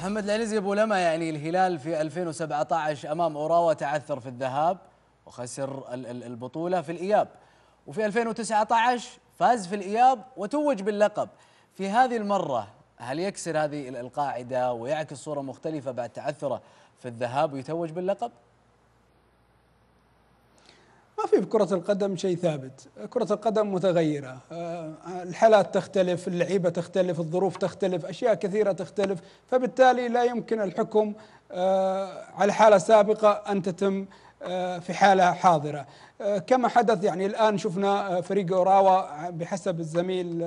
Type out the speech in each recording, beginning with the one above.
محمد العنزي ابو لما يعني الهلال في 2017 امام اوراوا تعثر في الذهاب وخسر البطوله في الاياب وفي 2019 فاز في الاياب وتوج باللقب في هذه المره هل يكسر هذه القاعده ويعكس صوره مختلفه بعد تعثره في الذهاب ويتوج باللقب؟ ما في بكرة القدم شيء ثابت كرة القدم متغيرة آه، الحالات تختلف اللعيبة تختلف الظروف تختلف أشياء كثيرة تختلف فبالتالي لا يمكن الحكم آه، على حالة سابقة أن تتم آه، في حاله حاضره آه، كما حدث يعني الان شفنا آه، فريق اوراوا بحسب الزميل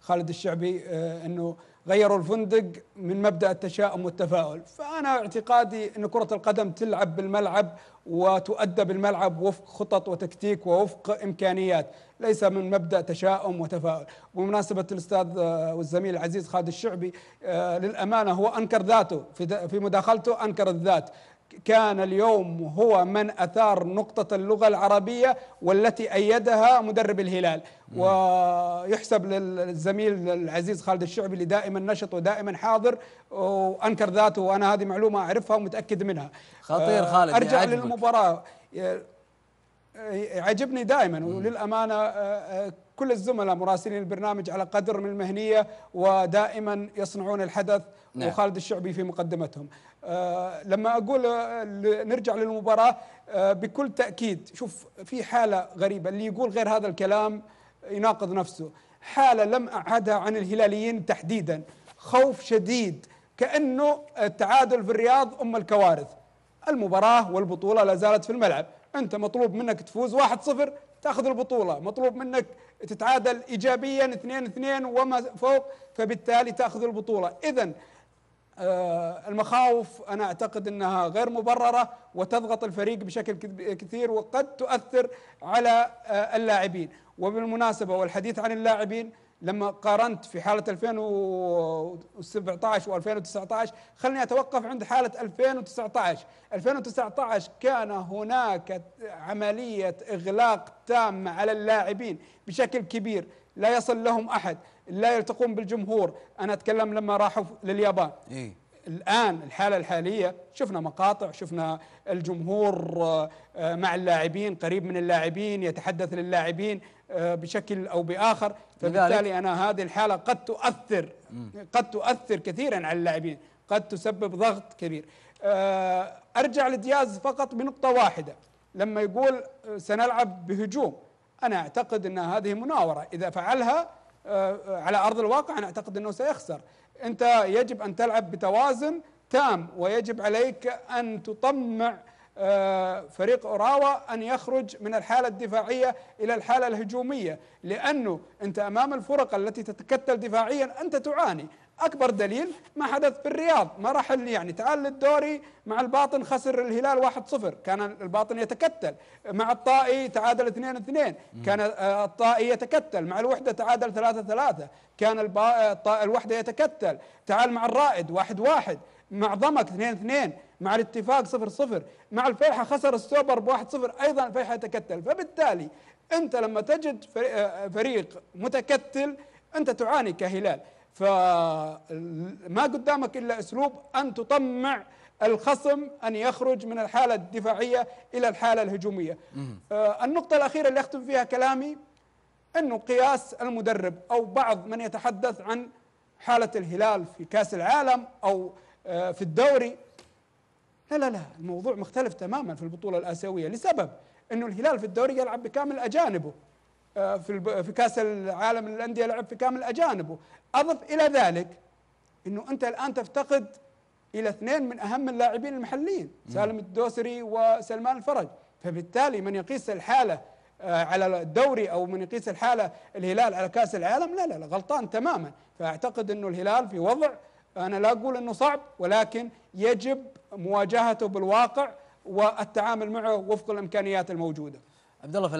خالد الشعبي انه غيروا الفندق من مبدا التشاؤم والتفاؤل فانا اعتقادي ان كره القدم تلعب بالملعب وتؤدى بالملعب وفق خطط وتكتيك ووفق امكانيات ليس من مبدا تشاؤم وتفاؤل بمناسبه الاستاذ والزميل العزيز خالد الشعبي للامانه هو انكر ذاته في مداخلته انكر الذات كان اليوم هو من أثار نقطة اللغة العربية والتي أيدها مدرب الهلال ويحسب للزميل العزيز خالد الشعبي اللي دائما نشط ودائما حاضر وأنكر ذاته وأنا هذه معلومة أعرفها ومتأكد منها خطير آه، خالد أرجع يعجبك. للمباراة عجبني دائما وللأمانة آه، آه، كل الزملاء مراسلين البرنامج على قدر من المهنية ودائما يصنعون الحدث نعم. وخالد الشعبي في مقدمتهم أه لما أقول آه، نرجع للمباراة أه بكل تأكيد شوف في حالة غريبة اللي يقول غير هذا الكلام يناقض نفسه حالة لم أعدها عن الهلاليين تحديدا خوف شديد كأنه التعادل في الرياض أم الكوارث المباراة والبطولة لا زالت في الملعب انت مطلوب منك تفوز 1-0 تاخذ البطوله مطلوب منك تتعادل ايجابيا 2 2 وما فوق فبالتالي تاخذ البطوله اذا آه، المخاوف انا اعتقد انها غير مبرره وتضغط الفريق بشكل كثير وقد تؤثر على آه، اللاعبين وبالمناسبه والحديث عن اللاعبين لما قارنت في حالة 2017 و2019 خلني أتوقف عند حالة 2019 2019 كان هناك عملية إغلاق تامة على اللاعبين بشكل كبير لا يصل لهم أحد لا يلتقون بالجمهور أنا أتكلم لما راحوا لليابان إيه؟ الآن الحالة الحالية شفنا مقاطع شفنا الجمهور آه، مع اللاعبين قريب من اللاعبين يتحدث للاعبين آه، بشكل أو بآخر فبالتالي أنا هذه الحالة قد تؤثر قد تؤثر كثيرا على اللاعبين قد تسبب ضغط كبير آه، أرجع لدياز فقط بنقطة واحدة لما يقول سنلعب بهجوم أنا أعتقد أن هذه مناورة إذا فعلها على أرض الواقع أنا أعتقد أنه سيخسر انت يجب ان تلعب بتوازن تام ويجب عليك ان تطمع آه، فريق اوراوا ان يخرج من الحاله الدفاعيه الى الحاله الهجوميه لانه انت امام الفرق التي تتكتل دفاعيا انت تعاني اكبر دليل ما حدث في الرياض ما مراحل يعني تعال للدوري مع الباطن خسر الهلال 1-0 كان الباطن يتكتل مع الطائي تعادل 2-2 كان آه، الطائي يتكتل مع الوحده تعادل 3-3 كان البا... آه، الوحده يتكتل تعال مع الرائد 1-1 مع ضمك 2-2 مع الاتفاق 0-0 مع الفيحة خسر السوبر ب1-0 أيضا الفيحة يتكتل فبالتالي أنت لما تجد آه، فريق متكتل أنت تعاني كهلال فما قدامك إلا أسلوب أن تطمع الخصم أن يخرج من الحالة الدفاعية إلى الحالة الهجومية آه النقطة الأخيرة اللي أختم فيها كلامي أنه قياس المدرب أو بعض من يتحدث عن حالة الهلال في كاس العالم أو آه في الدوري لا لا لا الموضوع مختلف تماما في البطولة الآسيوية لسبب أنه الهلال في الدوري يلعب بكامل أجانبه آه، في في كاس العالم للانديه لعب في كامل الاجانب اضف الى ذلك انه انت الان تفتقد الى اثنين من اهم اللاعبين المحليين سالم الدوسري وسلمان الفرج فبالتالي من يقيس الحاله آه، على الدوري او من يقيس الحاله الهلال على كاس العالم لا لا لا غلطان تماما فاعتقد انه الهلال في وضع انا لا اقول انه صعب ولكن يجب مواجهته بالواقع والتعامل معه وفق الامكانيات الموجوده عبد الله